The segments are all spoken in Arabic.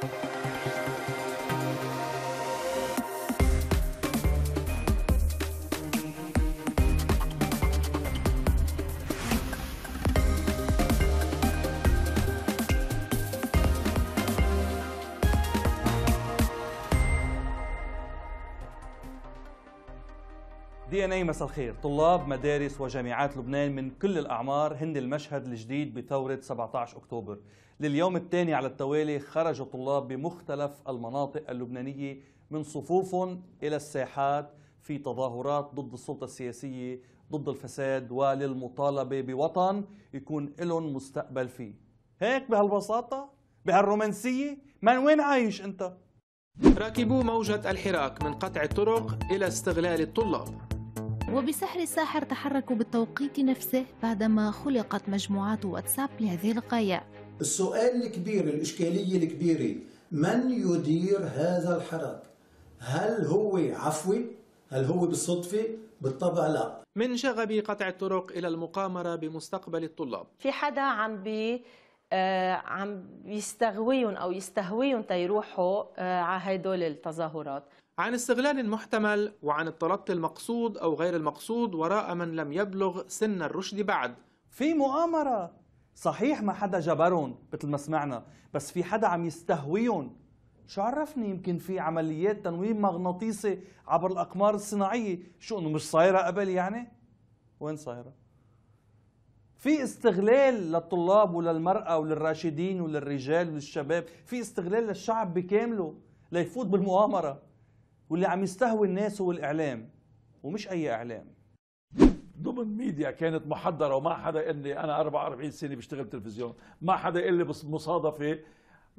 Thank you. دي ان اي مساء الخير طلاب مدارس وجامعات لبنان من كل الاعمار هن المشهد الجديد بثوره 17 اكتوبر لليوم الثاني على التوالي خرج الطلاب بمختلف المناطق اللبنانيه من صفوفهم الى الساحات في تظاهرات ضد السلطه السياسيه ضد الفساد وللمطالبه بوطن يكون لهم مستقبل فيه هيك بهالبساطه بهالرومانسيه من وين عايش انت راكبوا موجة الحراك من قطع الطرق إلى استغلال الطلاب وبسحر الساحر تحركوا بالتوقيت نفسه بعدما خلقت مجموعات واتساب لهذه الغاية السؤال الكبير الإشكالية الكبيرة من يدير هذا الحراك؟ هل هو عفوي؟ هل هو بالصدفة؟ بالطبع لا من شغبي قطع الطرق إلى المقامرة بمستقبل الطلاب في حدا عم بي آه، عم يستغويهم او يستهويهم تيروحوا آه، على هدول التظاهرات عن استغلال محتمل وعن التلطي المقصود او غير المقصود وراء من لم يبلغ سن الرشد بعد في مؤامره صحيح ما حدا جبرهم مثل ما سمعنا بس في حدا عم يستهويهم شو عرفني يمكن في عمليات تنويم مغناطيسي عبر الاقمار الصناعيه شو انه مش صايره قبل يعني وين صايره في استغلال للطلاب وللمرأة وللراشدين وللرجال وللشباب في استغلال للشعب بكامله ليفوت بالمؤامرة واللي عم يستهوي الناس هو الإعلام ومش أي إعلام ضمن ميديا كانت محضرة وما حدا قال لي أنا 44 سنة بشتغل تلفزيون ما حدا قال لي مصادفة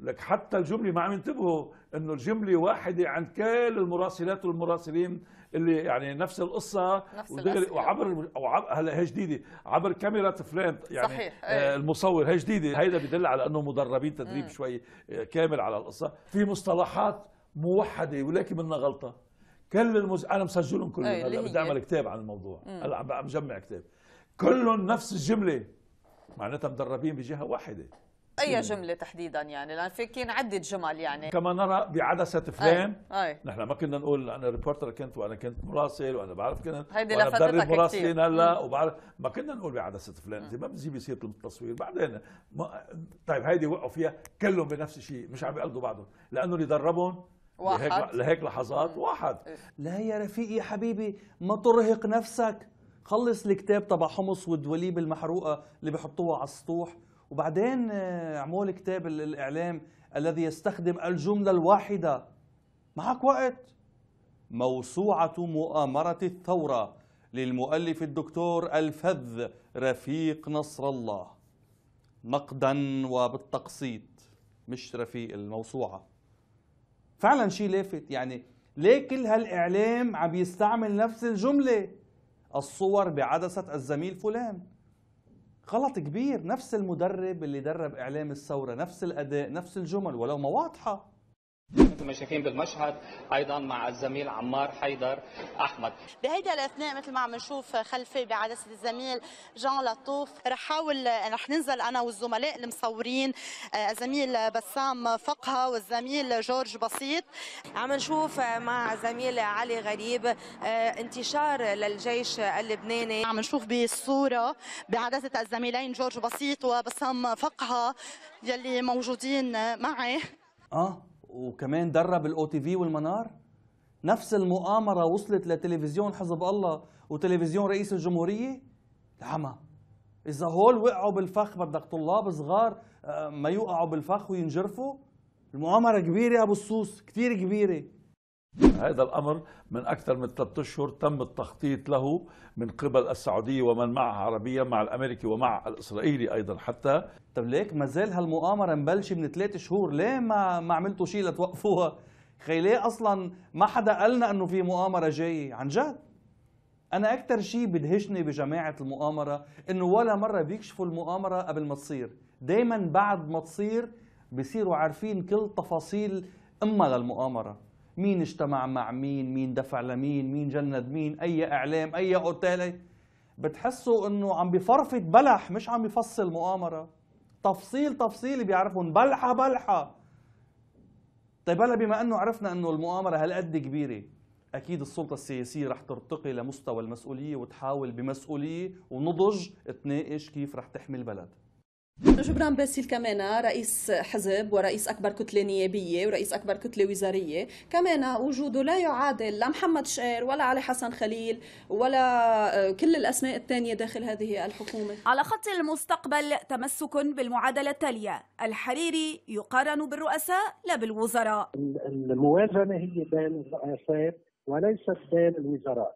لك حتى الجمله ما عم ينتبهوا انه الجمله واحده عند كل المراسلات والمراسلين اللي يعني نفس القصه نفس وعبر وعبر هلا هي جديده عبر كاميرا فلان يعني صحيح. آه إيه. المصور هي جديده هيدا بدل على انه مدربين تدريب م. إيه. شوي كامل على القصه في مصطلحات موحده ولكن منها غلطه كل المز... انا مسجلهم كلهم إيه، هلا بدي اعمل كتاب عن الموضوع هلا عم بجمع كتاب كلهم نفس الجمله معناتها مدربين بجهه واحده اي جمله تحديدا يعني لان في كان عده جمل يعني كما نرى بعدسه فلان أي. أي. نحن ما كنا نقول انا ريبورتر كنت وانا كنت مراسل وانا بعرف كنت هيدي لفتتك مراسلين هلا وبعرف ما كنا نقول بعدسه فلان انت ما بتجيبي سيره التصوير بعدين ما... طيب هيدي وقعوا فيها كلهم بنفس الشيء مش عم يقلدوا بعضهم لانه اللي دربهم واحد لهيك, لهيك لحظات واحد إيه. لا يا رفيقي يا حبيبي ما ترهق نفسك خلص الكتاب تبع حمص والدوليب المحروقه اللي بحطوها على السطوح وبعدين آه، عمول كتاب الاعلام الذي يستخدم الجمله الواحده معك وقت موسوعه مؤامره الثوره للمؤلف الدكتور الفذ رفيق نصر الله نقدا وبالتقسيط مش رفيق الموسوعه فعلا شيء لافت يعني ليه كل هالاعلام عم يستعمل نفس الجمله الصور بعدسه الزميل فلان غلط كبير نفس المدرب اللي درب اعلام الثوره نفس الاداء نفس الجمل ولو ما واضحه مثل ما شايفين بالمشهد ايضا مع الزميل عمار حيدر احمد بهيدا الاثناء مثل ما عم نشوف خلفي بعدسه الزميل جان لطوف رح حاول رح ننزل انا والزملاء المصورين آه، الزميل بسام فقهه والزميل جورج بسيط عم نشوف مع زميل علي غريب آه، انتشار للجيش اللبناني عم نشوف بالصوره بعدسه الزميلين جورج بسيط وبسام فقهه يلي موجودين معي اه وكمان درب الاو تي في والمنار نفس المؤامرة وصلت لتلفزيون حزب الله وتلفزيون رئيس الجمهورية العمى إذا هول وقعوا بالفخ بدك طلاب صغار آه، ما يوقعوا بالفخ وينجرفوا المؤامرة كبيرة أبو الصوص كتير كبيرة هذا الأمر من أكثر من ثلاثة أشهر تم التخطيط له من قبل السعودية ومن معها عربيا مع الأمريكي ومع الإسرائيلي أيضا حتى طب ليك ما زال هالمؤامرة مبلشة من ثلاثة شهور ليه ما ما عملتوا شيء لتوقفوها خي ليه أصلا ما حدا قالنا أنه في مؤامرة جاية عن جد أنا أكثر شيء بدهشني بجماعة المؤامرة أنه ولا مرة بيكشفوا المؤامرة قبل ما تصير دايما بعد ما تصير بصيروا عارفين كل تفاصيل أمها للمؤامرة مين اجتمع مع مين مين دفع لمين مين جند مين اي اعلام اي اوتيل بتحسوا انه عم بفرفط بلح مش عم بفصل مؤامره تفصيل تفصيل بيعرفون بلحه بلحه طيب هلا بما انه عرفنا انه المؤامره هالقد كبيره اكيد السلطه السياسيه رح ترتقي لمستوى المسؤوليه وتحاول بمسؤوليه ونضج تناقش كيف رح تحمي البلد جبران باسيل كمان رئيس حزب ورئيس اكبر كتله نيابيه ورئيس اكبر كتله وزاريه كمان وجوده لا يعادل لا محمد شقير ولا علي حسن خليل ولا آه، كل الاسماء الثانيه داخل هذه الحكومه على خط المستقبل تمسك بالمعادله التاليه الحريري يقارن بالرؤساء لا بالوزراء الموازنه هي بين الرئاسات وليست بين الوزراء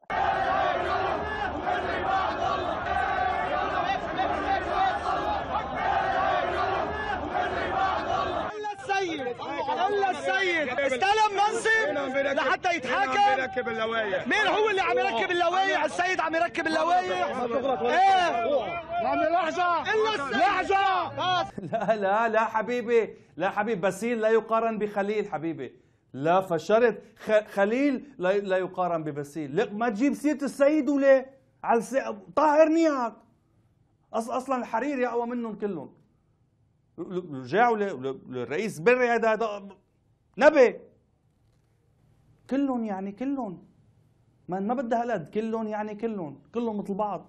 استلم منصب لحتى يتحاكم مين هو اللي عم يركب اللوايع السيد عم يركب اللوايع ايه لحظه لحظه لا لا لا حبيبي لا حبيبي بسيل لا يقارن بخليل حبيبي لا فشرت خليل لا, لا يقارن ببسيل لك ما تجيب سيره السيد ولا على الس... طاهر نياك أص... اصلا الحريري اقوى منهم كلهم رجعوا للرئيس بري هذا نبي كلهم يعني كلهم ما ما بدها هالقد كلهم يعني كلهم كلهم مثل بعض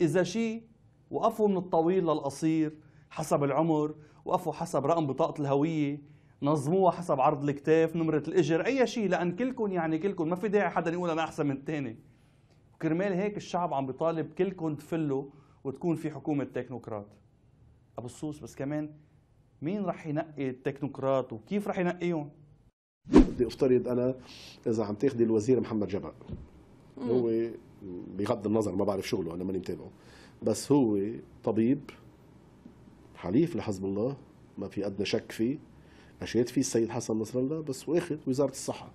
اذا شيء وقفوا من الطويل للقصير حسب العمر وقفوا حسب رقم بطاقه الهويه نظموها حسب عرض الكتاف نمرة الإجر أي شيء لأن كلكم يعني كلكم ما في داعي حدا يقول أنا أحسن من الثاني كرمال هيك الشعب عم بيطالب كلكم تفلوا وتكون في حكومة تكنوقراط أبو الصوص بس كمان مين رح ينقي التكنوقراط وكيف رح ينقيهم بدي افترض انا اذا عم تاخذي الوزير محمد جبل هو بغض النظر ما بعرف شغله انا ماني متابعه بس هو طبيب حليف لحزب الله ما في ادنى شك فيه اشاد فيه السيد حسن نصر الله بس واخذ وزاره الصحه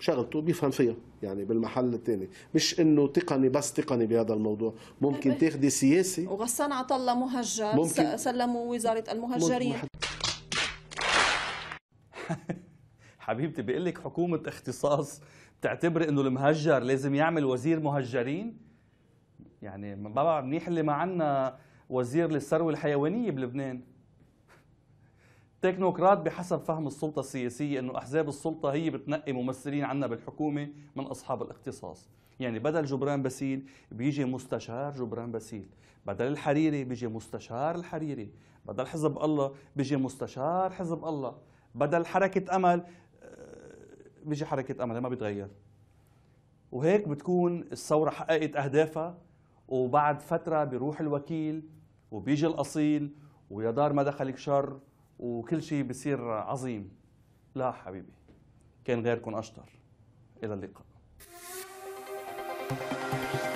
شغلته بيفهم فيها يعني بالمحل الثاني مش انه تقني بس تقني بهذا الموضوع ممكن أه، أه. تاخذي سياسي وغسان عطا الله مهجر سلموا وزاره المهجرين حبيبتي بيقول لك حكومه اختصاص بتعتبر انه المهجر لازم يعمل وزير مهجرين يعني ما بابا منيح اللي ما عندنا وزير للثروه الحيوانيه بلبنان تكنوقراط بحسب فهم السلطة السياسية أنه أحزاب السلطة هي بتنقي ممثلين عنا بالحكومة من أصحاب الاختصاص يعني بدل جبران باسيل بيجي مستشار جبران باسيل بدل الحريري بيجي مستشار الحريري بدل حزب الله بيجي مستشار حزب الله بدل حركه امل آه، بيجي حركه امل ما بيتغير وهيك بتكون الثوره حققت اهدافها وبعد فتره بيروح الوكيل وبيجي الاصيل ويا دار ما دخلك شر وكل شيء بصير عظيم لا حبيبي كان غيركم اشطر الى اللقاء thank you